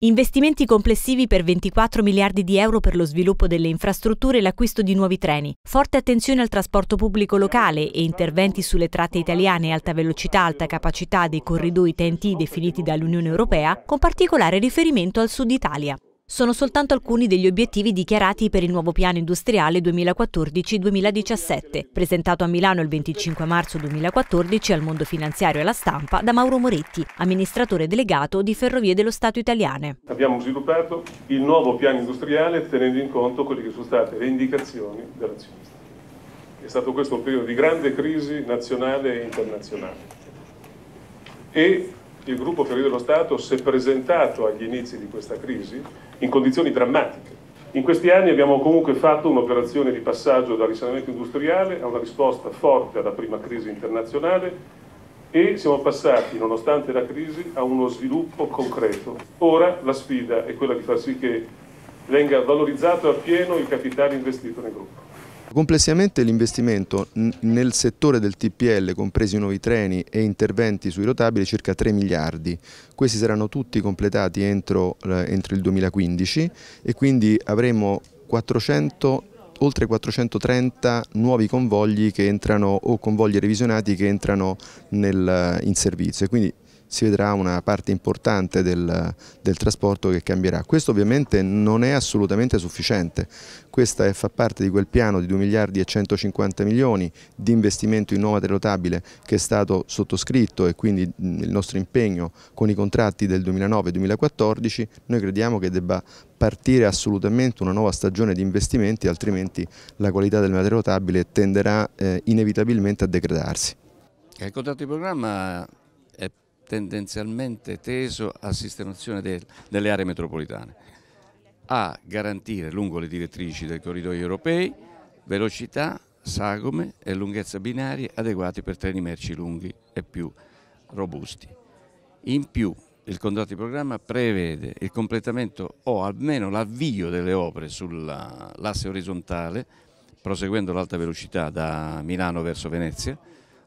Investimenti complessivi per 24 miliardi di euro per lo sviluppo delle infrastrutture e l'acquisto di nuovi treni. Forte attenzione al trasporto pubblico locale e interventi sulle tratte italiane alta velocità, alta capacità dei corridoi TNT definiti dall'Unione Europea, con particolare riferimento al Sud Italia sono soltanto alcuni degli obiettivi dichiarati per il nuovo piano industriale 2014-2017, presentato a Milano il 25 marzo 2014 al mondo finanziario e alla stampa da Mauro Moretti, amministratore delegato di Ferrovie dello Stato italiane. Abbiamo sviluppato il nuovo piano industriale tenendo in conto quelle che sono state le indicazioni dell'azionista. È stato questo un periodo di grande crisi nazionale e internazionale e il gruppo Ferrovie dello Stato si è presentato agli inizi di questa crisi in condizioni drammatiche. In questi anni abbiamo comunque fatto un'operazione di passaggio dal risanamento industriale a una risposta forte alla prima crisi internazionale e siamo passati, nonostante la crisi, a uno sviluppo concreto. Ora la sfida è quella di far sì che venga valorizzato appieno il capitale investito nel gruppo. Complessivamente l'investimento nel settore del TPL, compresi i nuovi treni e interventi sui rotabili, è circa 3 miliardi. Questi saranno tutti completati entro, eh, entro il 2015 e quindi avremo 400 oltre 430 nuovi convogli che entrano o convogli revisionati che entrano nel, in servizio. Quindi si vedrà una parte importante del, del trasporto che cambierà. Questo ovviamente non è assolutamente sufficiente, questa fa parte di quel piano di 2 miliardi e 150 milioni di investimento in nuova telerotabile che è stato sottoscritto e quindi il nostro impegno con i contratti del 2009-2014, noi crediamo che debba partire assolutamente una nuova stagione di investimenti, altrimenti la qualità del materiale rotabile tenderà eh, inevitabilmente a degradarsi. Il contratto di programma tendenzialmente teso a sistemazione del, delle aree metropolitane, a garantire lungo le direttrici dei corridoi europei velocità, sagome e lunghezza binarie adeguati per treni merci lunghi e più robusti. In più il contratto di programma prevede il completamento o almeno l'avvio delle opere sull'asse orizzontale proseguendo l'alta velocità da Milano verso Venezia,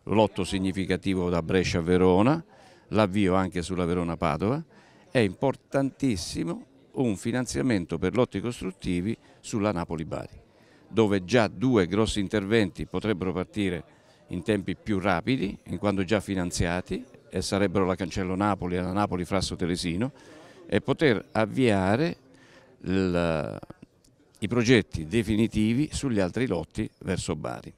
lotto significativo da Brescia a Verona, l'avvio anche sulla Verona-Padova, è importantissimo un finanziamento per lotti costruttivi sulla Napoli-Bari, dove già due grossi interventi potrebbero partire in tempi più rapidi, in quanto già finanziati, e sarebbero la Cancello Napoli e la Napoli Frasso Telesino, e poter avviare il, i progetti definitivi sugli altri lotti verso Bari.